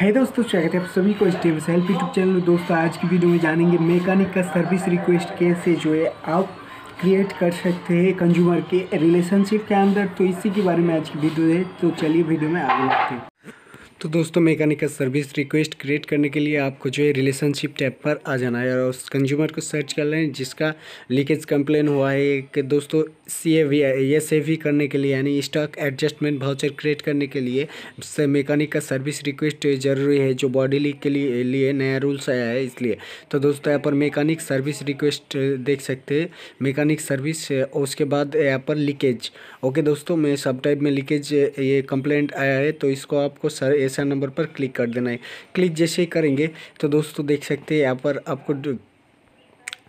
है दोस्तों स्वागत है आप सभी को स्टेबल सेल्फ यूट्यूब चैनल दोस्तों आज की वीडियो में जानेंगे मैकेनिक का सर्विस रिक्वेस्ट कैसे जो है आप क्रिएट कर सकते हैं कंज्यूमर के रिलेशनशिप के अंदर तो इसी के बारे में आज की वीडियो है तो चलिए वीडियो में आगे बढ़ते हैं तो दोस्तों मैकेनिक का सर्विस रिक्वेस्ट क्रिएट करने के लिए आपको जो है रिलेशनशिप टैब पर आ जाना है और उस कंज्यूमर को सर्च कर लें जिसका लीकेज कंप्लेन हुआ है कि दोस्तों C A V S A V करने के लिए यानी स्टॉक एडजस्टमेंट भाउचर क्रिएट करने के लिए मैकेनिक का सर्विस रिक्वेस्ट जरूरी है जो बॉडी लीक के लिए लिए नया रूल्स आया है इसलिए तो दोस्तों यहाँ पर मैकेनिक सर्विस रिक्वेस्ट देख सकते हैं मैकेनिक सर्विस और उसके बाद यहाँ पर लीकेज ओके दोस्तों मैं सब टाइप में लीकेज ये कंप्लेंट आया है तो इसको आपको सर जैसा नंबर पर क्लिक कर देना है क्लिक जैसे ही करेंगे तो दोस्तों देख सकते हैं यहाँ पर आपको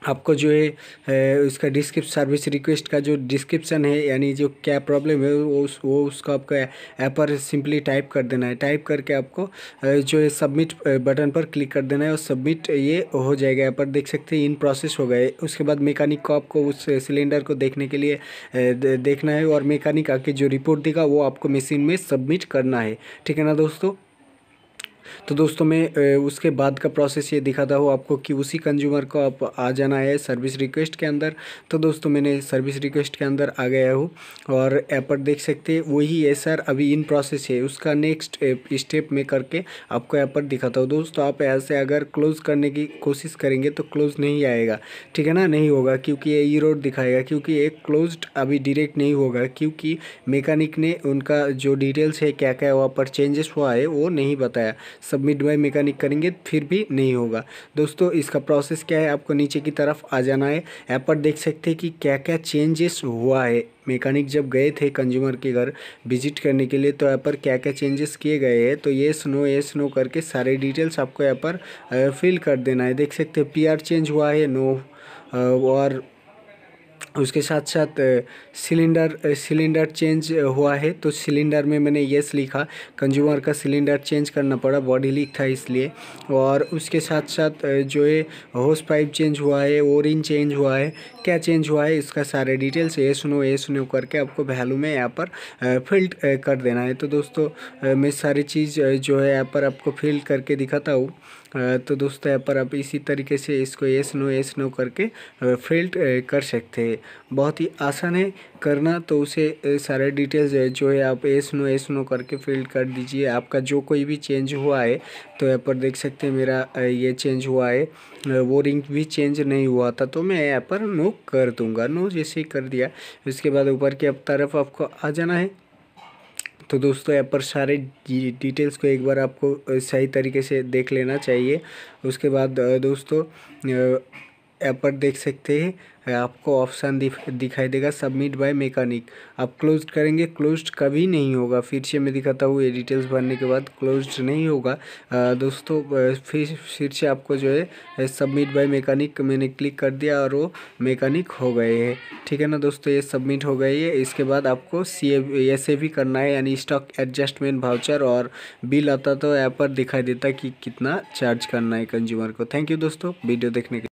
आपको जो है उसका डिस्क्रिप सर्विस रिक्वेस्ट का जो डिस्क्रिप्शन है यानी जो क्या प्रॉब्लम है वो उस वो उसका आपको ऐप पर सिंपली टाइप कर देना है टाइप करके आपको जो है सबमिट बटन पर क्लिक कर देना है और सबमिट ये हो जाएगा ऐप पर देख सकते हैं इन प्रोसेस हो गए उसके बाद मेकानिक को आपको उस सिलेंडर को देखने के लिए देखना है और मेकानिक आके जो रिपोर्ट देगा वो आपको मशीन में सबमिट करना है ठीक है ना दोस्तों तो दोस्तों मैं उसके बाद का प्रोसेस ये दिखाता हूँ आपको कि उसी कंज्यूमर को आप आ जाना है सर्विस रिक्वेस्ट के अंदर तो दोस्तों मैंने सर्विस रिक्वेस्ट के अंदर आ गया हूँ और ऐप पर देख सकते हैं वही है सर अभी इन प्रोसेस है उसका नेक्स्ट स्टेप में करके आपको ऐप पर दिखाता हूँ दोस्तों आप ऐसे अगर क्लोज़ करने की कोशिश करेंगे तो क्लोज़ नहीं आएगा ठीक है ना नहीं होगा क्योंकि ये ई रोड दिखाएगा क्योंकि ये क्लोज अभी डायरेक्ट नहीं होगा क्योंकि मैकेनिक ने उनका जो डिटेल्स है क्या क्या वहाँ पर चेंजेस हुआ है वो नहीं बताया सबमिट बाई मैकेनिक करेंगे फिर भी नहीं होगा दोस्तों इसका प्रोसेस क्या है आपको नीचे की तरफ आ जाना है यहाँ पर देख सकते हैं कि क्या क्या चेंजेस हुआ है मैकेनिक जब गए थे कंज्यूमर के घर विजिट करने के लिए तो यहाँ पर क्या क्या चेंजेस किए गए हैं तो ये स्नो ये स्नो करके सारे डिटेल्स आपको यहाँ पर फिल कर देना है देख सकते हैं पीआर चेंज हुआ है नो और उसके साथ साथ सिलेंडर सिलेंडर चेंज हुआ है तो सिलेंडर में मैंने येस लिखा कंज्यूमर का सिलेंडर चेंज करना पड़ा बॉडी लीक था इसलिए और उसके साथ साथ जो है होस पाइप चेंज हुआ है ओरिन चेंज हुआ है क्या चेंज हुआ है इसका सारे डिटेल्स ये सुनो ये सुनो करके आपको वैल्यू में यहाँ पर फिल्ट कर देना है तो दोस्तों मैं सारी चीज़ जो है यहाँ पर आपको फिल्ट करके दिखाता हूँ तो दोस्तों यहाँ पर आप इसी तरीके से इसको एस नो एस नो करके फिल्ट कर सकते हैं बहुत ही आसान है करना तो उसे सारे डिटेल्स जो है आप एस नो एस नो करके फिल कर दीजिए आपका जो कोई भी चेंज हुआ है तो यहाँ पर देख सकते हैं मेरा ये चेंज हुआ है वो रिंग भी चेंज नहीं हुआ था तो मैं यहाँ पर नो कर दूँगा नो जैसे ही कर दिया उसके बाद ऊपर की अब तरफ आपको आ जाना है तो दोस्तों यहाँ पर सारे डिटेल्स को एक बार आपको सही तरीके से देख लेना चाहिए उसके बाद दोस्तों ऐप पर देख सकते हैं आपको ऑप्शन दिखाई देगा सबमिट बाय मैकेनिक आप क्लोज करेंगे क्लोज कभी नहीं होगा फिर से मैं दिखाता हूँ ये डिटेल्स भरने के बाद क्लोज नहीं होगा आ, दोस्तों फिर फिर से आपको जो है सबमिट बाय मैकेनिक मैंने क्लिक कर दिया और वो मैकेनिक हो गए हैं ठीक है ना दोस्तों ये सबमिट हो गई है इसके बाद आपको सी एस ए भी करना है यानी स्टॉक एडजस्टमेंट भाउचर और बिल आता तो ऐप पर दिखाई देता कि कितना चार्ज करना है कंज्यूमर को थैंक यू दोस्तों वीडियो देखने के